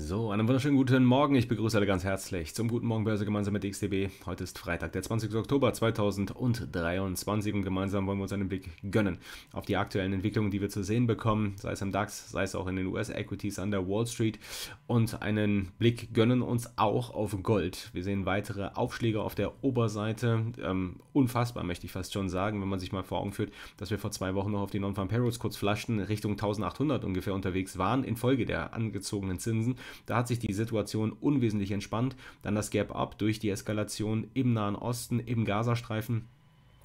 So, einen wunderschönen guten Morgen. Ich begrüße alle ganz herzlich zum Guten Morgen Börse gemeinsam mit XTB. Heute ist Freitag, der 20. Oktober 2023 und gemeinsam wollen wir uns einen Blick gönnen auf die aktuellen Entwicklungen, die wir zu sehen bekommen, sei es im DAX, sei es auch in den US-Equities an der Wall Street und einen Blick gönnen uns auch auf Gold. Wir sehen weitere Aufschläge auf der Oberseite. Ähm, unfassbar, möchte ich fast schon sagen, wenn man sich mal vor Augen führt, dass wir vor zwei Wochen noch auf die Non-Farm Payrolls kurz flaschten, Richtung 1800 ungefähr unterwegs waren, infolge der angezogenen Zinsen da hat sich die Situation unwesentlich entspannt. Dann das Gap-Up durch die Eskalation im Nahen Osten, im Gazastreifen.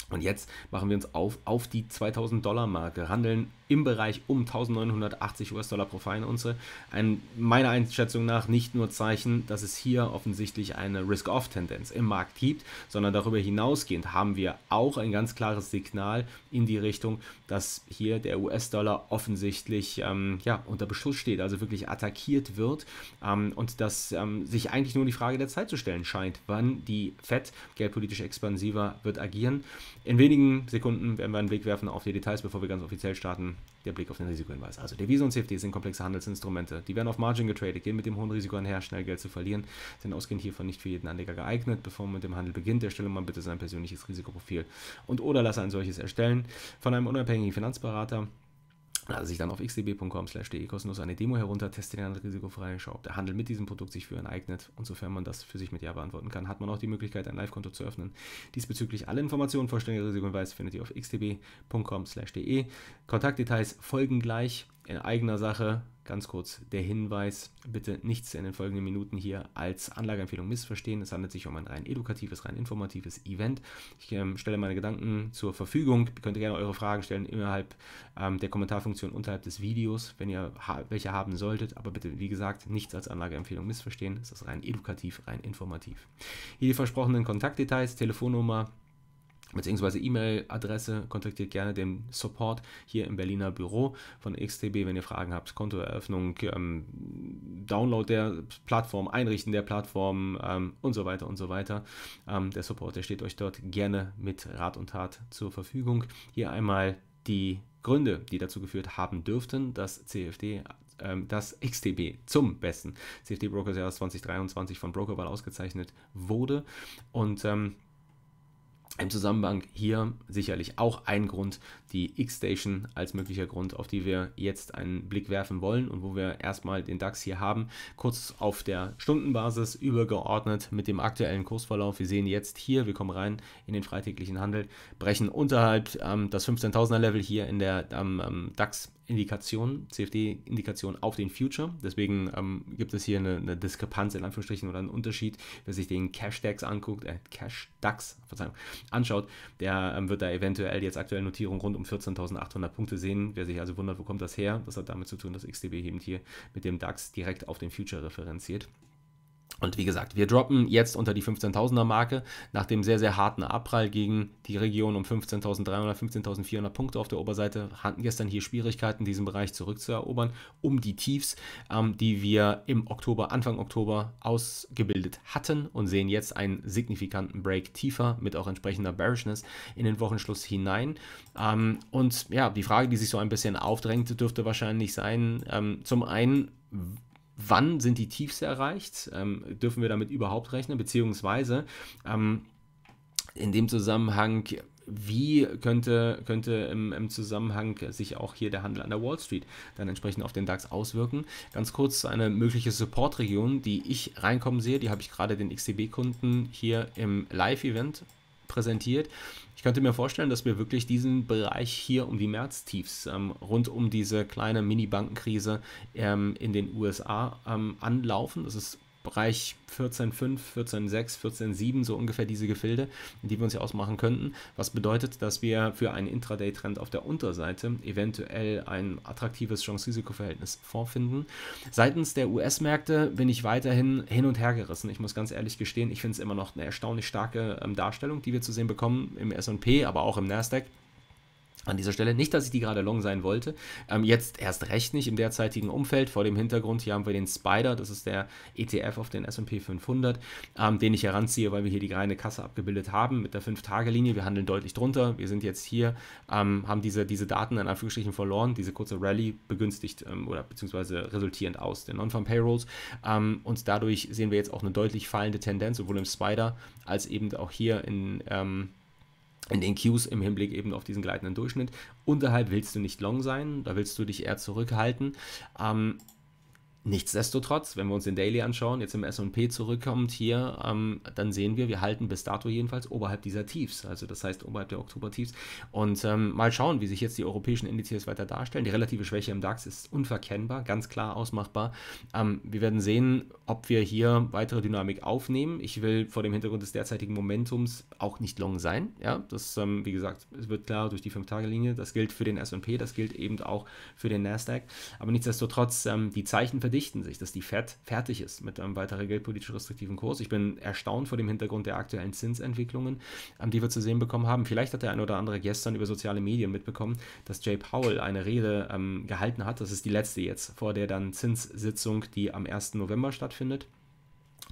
Und jetzt machen wir uns auf, auf die 2000-Dollar-Marke, handeln im Bereich um 1980 US-Dollar pro Feinunze. Ein, meiner Einschätzung nach nicht nur Zeichen, dass es hier offensichtlich eine Risk-Off-Tendenz im Markt gibt, sondern darüber hinausgehend haben wir auch ein ganz klares Signal in die Richtung, dass hier der US-Dollar offensichtlich ähm, ja, unter Beschuss steht, also wirklich attackiert wird ähm, und dass ähm, sich eigentlich nur die Frage der Zeit zu stellen scheint, wann die FED geldpolitisch expansiver wird agieren. In wenigen Sekunden werden wir einen Weg werfen auf die Details, bevor wir ganz offiziell starten der Blick auf den Risikohinweis. Also Devisen und CFD sind komplexe Handelsinstrumente. Die werden auf Margin getradet, gehen mit dem hohen Risiko einher, schnell Geld zu verlieren, sind ausgehend hiervon nicht für jeden Anleger geeignet. Bevor man mit dem Handel beginnt, erstelle man bitte sein persönliches Risikoprofil und oder lasse ein solches erstellen von einem unabhängigen Finanzberater Lade sich dann auf xdb.com slash de kostenlos eine Demo herunter, teste den risikofreien schau, ob der Handel mit diesem Produkt sich für ihn eignet. Und sofern man das für sich mit Ja beantworten kann, hat man auch die Möglichkeit, ein Live-Konto zu öffnen. Diesbezüglich alle Informationen, vollständige Risikohinweis findet ihr auf xdb.com slash de. Kontaktdetails folgen gleich in eigener Sache Ganz kurz der Hinweis, bitte nichts in den folgenden Minuten hier als Anlageempfehlung missverstehen. Es handelt sich um ein rein edukatives, rein informatives Event. Ich ähm, stelle meine Gedanken zur Verfügung. Ihr könnt gerne eure Fragen stellen innerhalb ähm, der Kommentarfunktion unterhalb des Videos, wenn ihr ha welche haben solltet. Aber bitte, wie gesagt, nichts als Anlageempfehlung missverstehen. Es ist rein edukativ, rein informativ. Hier die versprochenen Kontaktdetails, Telefonnummer, beziehungsweise E-Mail-Adresse, kontaktiert gerne den Support hier im Berliner Büro von XTB, wenn ihr Fragen habt, Kontoeröffnung, ähm, Download der Plattform, Einrichten der Plattform ähm, und so weiter und so weiter. Ähm, der Support, der steht euch dort gerne mit Rat und Tat zur Verfügung. Hier einmal die Gründe, die dazu geführt haben dürften, dass CFD ähm, dass XTB zum besten CFD Broker Jahres 2023 von Brokerwahl ausgezeichnet wurde und ähm, im Zusammenhang hier sicherlich auch ein Grund, die X-Station als möglicher Grund, auf die wir jetzt einen Blick werfen wollen und wo wir erstmal den DAX hier haben, kurz auf der Stundenbasis übergeordnet mit dem aktuellen Kursverlauf. Wir sehen jetzt hier, wir kommen rein in den freitäglichen Handel, brechen unterhalb ähm, das 15.000er Level hier in der ähm, ähm DAX Indikationen, CFD-Indikationen auf den Future. Deswegen ähm, gibt es hier eine, eine, Diskrepanz in Anführungsstrichen oder einen Unterschied. Wer sich den Cash-DAX anguckt, äh, Cash-DAX, Verzeihung, anschaut, der ähm, wird da eventuell jetzt aktuell Notierung rund um 14.800 Punkte sehen. Wer sich also wundert, wo kommt das her? Das hat damit zu tun, dass XTB eben hier mit dem DAX direkt auf den Future referenziert. Und wie gesagt, wir droppen jetzt unter die 15.000er Marke nach dem sehr, sehr harten Abprall gegen die Region um 15.300, 15.400 Punkte auf der Oberseite. Hatten gestern hier Schwierigkeiten, diesen Bereich zurückzuerobern, um die Tiefs, ähm, die wir im Oktober, Anfang Oktober ausgebildet hatten und sehen jetzt einen signifikanten Break tiefer mit auch entsprechender Bearishness in den Wochenschluss hinein. Ähm, und ja, die Frage, die sich so ein bisschen aufdrängt, dürfte wahrscheinlich sein, ähm, zum einen, wann sind die Tiefs erreicht? Ähm, dürfen wir damit überhaupt rechnen? Beziehungsweise ähm, in dem Zusammenhang, wie könnte, könnte im, im, Zusammenhang sich auch hier der Handel an der Wall Street dann entsprechend auf den DAX auswirken? Ganz kurz eine mögliche Supportregion, die ich reinkommen sehe, die habe ich gerade den XTB-Kunden hier im Live-Event präsentiert. Ich könnte mir vorstellen, dass wir wirklich diesen Bereich hier um die Märztiefs, ähm, rund um diese kleine Mini-Bankenkrise ähm, in den USA ähm, anlaufen. Das ist Bereich 14,5, 14,6, 14,7, so ungefähr diese Gefilde, die wir uns ja ausmachen könnten. Was bedeutet, dass wir für einen Intraday-Trend auf der Unterseite eventuell ein attraktives Chance-Risiko-Verhältnis vorfinden. Seitens der US-Märkte bin ich weiterhin hin und her gerissen. Ich muss ganz ehrlich gestehen, ich finde es immer noch eine erstaunlich starke ähm, Darstellung, die wir zu sehen bekommen im SP, aber auch im NASDAQ. An dieser Stelle nicht, dass ich die gerade long sein wollte. Ähm, jetzt erst recht nicht im derzeitigen Umfeld. Vor dem Hintergrund hier haben wir den Spider, das ist der ETF auf den S&P 500, ähm, den ich heranziehe, weil wir hier die reine Kasse abgebildet haben mit der 5-Tage-Linie. Wir handeln deutlich drunter. Wir sind jetzt hier, ähm, haben diese, diese Daten in Anführungsstrichen verloren. Diese kurze Rallye begünstigt ähm, oder beziehungsweise resultierend aus den Non-Farm Payrolls. Ähm, und dadurch sehen wir jetzt auch eine deutlich fallende Tendenz, sowohl im Spider als eben auch hier in ähm, in den Cues im Hinblick eben auf diesen gleitenden Durchschnitt. Unterhalb willst du nicht long sein, da willst du dich eher zurückhalten. Ähm, Nichtsdestotrotz, wenn wir uns den Daily anschauen, jetzt im SP zurückkommt hier, ähm, dann sehen wir, wir halten bis dato jedenfalls oberhalb dieser Tiefs, also das heißt oberhalb der Oktober-Tiefs. Und ähm, mal schauen, wie sich jetzt die europäischen Indizes weiter darstellen. Die relative Schwäche im DAX ist unverkennbar, ganz klar ausmachbar. Ähm, wir werden sehen, ob wir hier weitere Dynamik aufnehmen. Ich will vor dem Hintergrund des derzeitigen Momentums auch nicht long sein. Ja, das, ähm, wie gesagt, es wird klar durch die 5-Tage-Linie. Das gilt für den SP, das gilt eben auch für den Nasdaq. Aber nichtsdestotrotz, ähm, die Zeichen für verdichten sich, dass die FED fertig ist mit einem weiteren geldpolitisch restriktiven Kurs. Ich bin erstaunt vor dem Hintergrund der aktuellen Zinsentwicklungen, ähm, die wir zu sehen bekommen haben. Vielleicht hat der ein oder andere gestern über soziale Medien mitbekommen, dass Jay Powell eine Rede ähm, gehalten hat. Das ist die letzte jetzt, vor der dann Zinssitzung, die am 1. November stattfindet.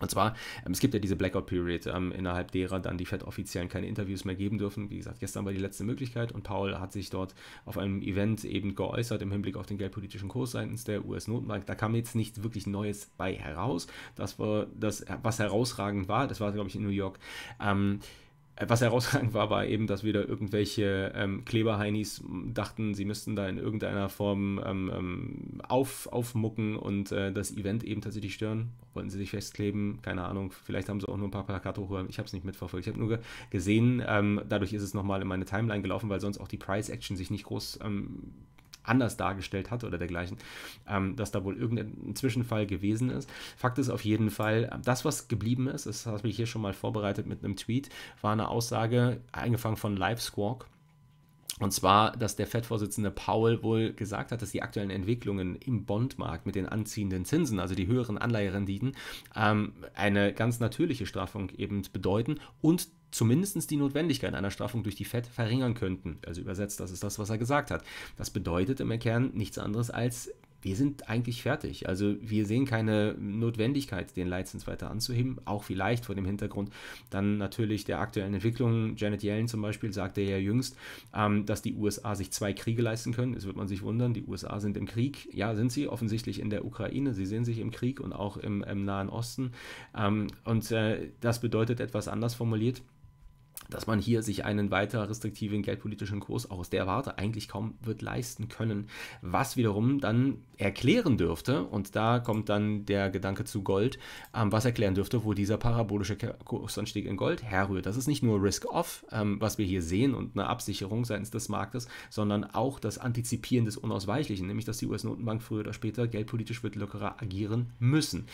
Und zwar, ähm, es gibt ja diese Blackout-Period, ähm, innerhalb derer dann die Fed-Offiziellen keine Interviews mehr geben dürfen. Wie gesagt, gestern war die letzte Möglichkeit und Paul hat sich dort auf einem Event eben geäußert im Hinblick auf den geldpolitischen Kurs seitens der US-Notenbank. Da kam jetzt nichts wirklich Neues bei heraus. Das war das, was herausragend war, das war, glaube ich, in New York. Ähm, äh, was herausragend war, war eben, dass wieder irgendwelche ähm, Kleberheinis dachten, sie müssten da in irgendeiner Form ähm, ähm, auf, aufmucken und äh, das Event eben tatsächlich stören. Wollten sie sich festkleben? Keine Ahnung. Vielleicht haben sie auch nur ein paar Plakate hochgehört. Ich habe es nicht mitverfolgt. Ich habe nur gesehen, ähm, dadurch ist es nochmal in meine Timeline gelaufen, weil sonst auch die Price Action sich nicht groß ähm, anders dargestellt hat oder dergleichen, ähm, dass da wohl irgendein Zwischenfall gewesen ist. Fakt ist auf jeden Fall, ähm, das, was geblieben ist, das habe ich hier schon mal vorbereitet mit einem Tweet, war eine Aussage, eingefangen von Live Squawk. Und zwar, dass der FED-Vorsitzende Powell wohl gesagt hat, dass die aktuellen Entwicklungen im Bondmarkt mit den anziehenden Zinsen, also die höheren Anleiherenditen, ähm, eine ganz natürliche Straffung eben bedeuten und zumindest die Notwendigkeit einer Straffung durch die FED verringern könnten. Also übersetzt, das ist das, was er gesagt hat. Das bedeutet im Kern nichts anderes als, wir sind eigentlich fertig. Also wir sehen keine Notwendigkeit, den Leitzins weiter anzuheben, auch vielleicht vor dem Hintergrund dann natürlich der aktuellen Entwicklung. Janet Yellen zum Beispiel sagte ja jüngst, ähm, dass die USA sich zwei Kriege leisten können. Das wird man sich wundern. Die USA sind im Krieg. Ja, sind sie offensichtlich in der Ukraine. Sie sehen sich im Krieg und auch im, im Nahen Osten. Ähm, und äh, das bedeutet etwas anders formuliert dass man hier sich einen weiter restriktiven geldpolitischen Kurs auch aus der Warte eigentlich kaum wird leisten können, was wiederum dann erklären dürfte, und da kommt dann der Gedanke zu Gold, ähm, was erklären dürfte, wo dieser parabolische Kursanstieg in Gold herrührt. Das ist nicht nur Risk-Off, ähm, was wir hier sehen und eine Absicherung seitens des Marktes, sondern auch das Antizipieren des Unausweichlichen, nämlich dass die US-Notenbank früher oder später geldpolitisch wird lockerer agieren müssen.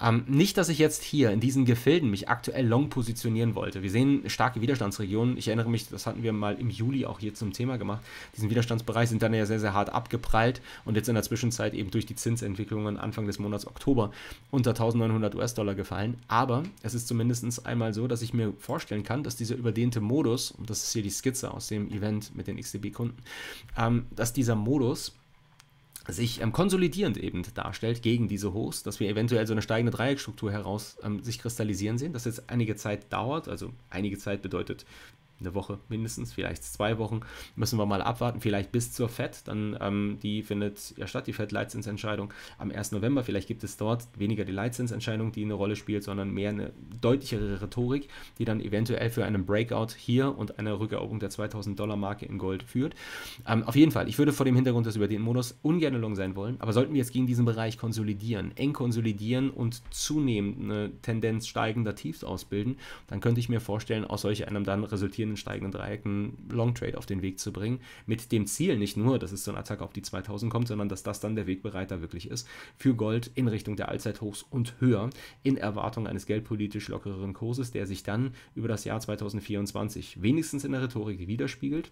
Ähm, nicht, dass ich jetzt hier in diesen Gefilden mich aktuell long positionieren wollte. Wir sehen starke Widerstand Widerstandsregionen. Ich erinnere mich, das hatten wir mal im Juli auch hier zum Thema gemacht. Diesen Widerstandsbereich sind dann ja sehr, sehr hart abgeprallt und jetzt in der Zwischenzeit eben durch die Zinsentwicklungen Anfang des Monats Oktober unter 1900 US-Dollar gefallen. Aber es ist zumindest einmal so, dass ich mir vorstellen kann, dass dieser überdehnte Modus, und das ist hier die Skizze aus dem Event mit den XDB-Kunden, ähm, dass dieser Modus sich ähm, konsolidierend eben darstellt gegen diese Hochs, dass wir eventuell so eine steigende Dreieckstruktur heraus ähm, sich kristallisieren sehen, das jetzt einige Zeit dauert, also einige Zeit bedeutet eine Woche mindestens, vielleicht zwei Wochen, müssen wir mal abwarten, vielleicht bis zur FED, dann ähm, die findet ja statt, die FED-Leitzinsentscheidung am 1. November, vielleicht gibt es dort weniger die Leitzinsentscheidung, die eine Rolle spielt, sondern mehr eine deutlichere Rhetorik, die dann eventuell für einen Breakout hier und eine Rückeroberung der 2000-Dollar-Marke in Gold führt. Ähm, auf jeden Fall, ich würde vor dem Hintergrund des über den Modus ungern long sein wollen, aber sollten wir jetzt gegen diesen Bereich konsolidieren, eng konsolidieren und zunehmend eine Tendenz steigender Tiefs ausbilden, dann könnte ich mir vorstellen, aus solch einem dann resultiert existierenden steigenden Dreiecken Long Trade auf den Weg zu bringen. Mit dem Ziel nicht nur, dass es zu einer Attacke auf die 2000 kommt, sondern dass das dann der Wegbereiter wirklich ist für Gold in Richtung der Allzeithochs und höher in Erwartung eines geldpolitisch lockereren Kurses, der sich dann über das Jahr 2024 wenigstens in der Rhetorik widerspiegelt.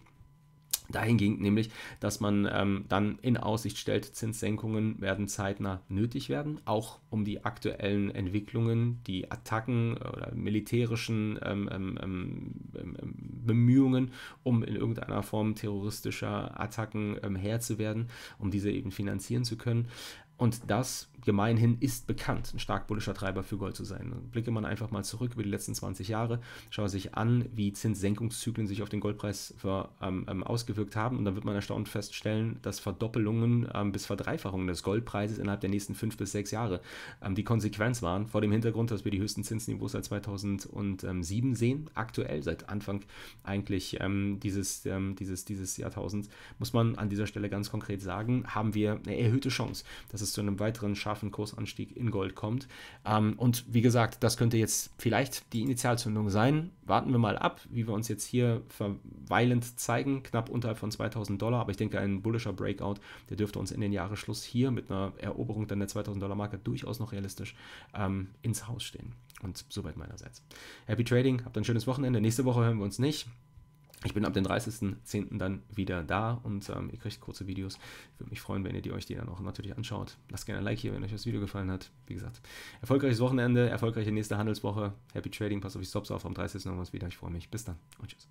Dahingehend nämlich, dass man ähm, dann in Aussicht stellt, Zinssenkungen werden zeitnah nötig werden, auch um die aktuellen Entwicklungen, die Attacken oder militärischen ähm, ähm, ähm, ähm Bemühungen, um in irgendeiner Form terroristischer Attacken ähm, Herr zu werden, um diese eben finanzieren zu können. Und das gemeinhin ist bekannt, ein stark bullischer Treiber für Gold zu sein. blicke man einfach mal zurück über die letzten 20 Jahre, schaue sich an, wie Zinssenkungszyklen sich auf den Goldpreis für, ähm, ähm, ausgewirkt haben und dann wird man erstaunt feststellen, dass Verdoppelungen ähm, bis Verdreifachungen des Goldpreises innerhalb der nächsten fünf bis sechs Jahre ähm, die Konsequenz waren, vor dem Hintergrund, dass wir die höchsten Zinsniveaus seit 2007 sehen, aktuell seit Anfang eigentlich ähm, dieses, ähm, dieses, dieses Jahrtausends, muss man an dieser Stelle ganz konkret sagen, haben wir eine erhöhte Chance, dass es zu einem weiteren Schaden scharfen Kursanstieg in Gold kommt. Ähm, und wie gesagt, das könnte jetzt vielleicht die Initialzündung sein. Warten wir mal ab, wie wir uns jetzt hier verweilend zeigen, knapp unterhalb von 2000 Dollar. Aber ich denke, ein bullischer Breakout, der dürfte uns in den Jahresschluss hier mit einer Eroberung dann der 2000 Dollar Marke durchaus noch realistisch ähm, ins Haus stehen. Und soweit meinerseits. Happy Trading, habt ein schönes Wochenende. Nächste Woche hören wir uns nicht. Ich bin ab dem 30.10. dann wieder da und ähm, ihr kriegt kurze Videos. Ich würde mich freuen, wenn ihr die euch die dann auch natürlich anschaut. Lasst gerne ein Like hier, wenn euch das Video gefallen hat. Wie gesagt, erfolgreiches Wochenende, erfolgreiche nächste Handelswoche. Happy Trading, passt auf die Stops auf. Am 30. haben wir uns wieder. Ich freue mich. Bis dann und tschüss.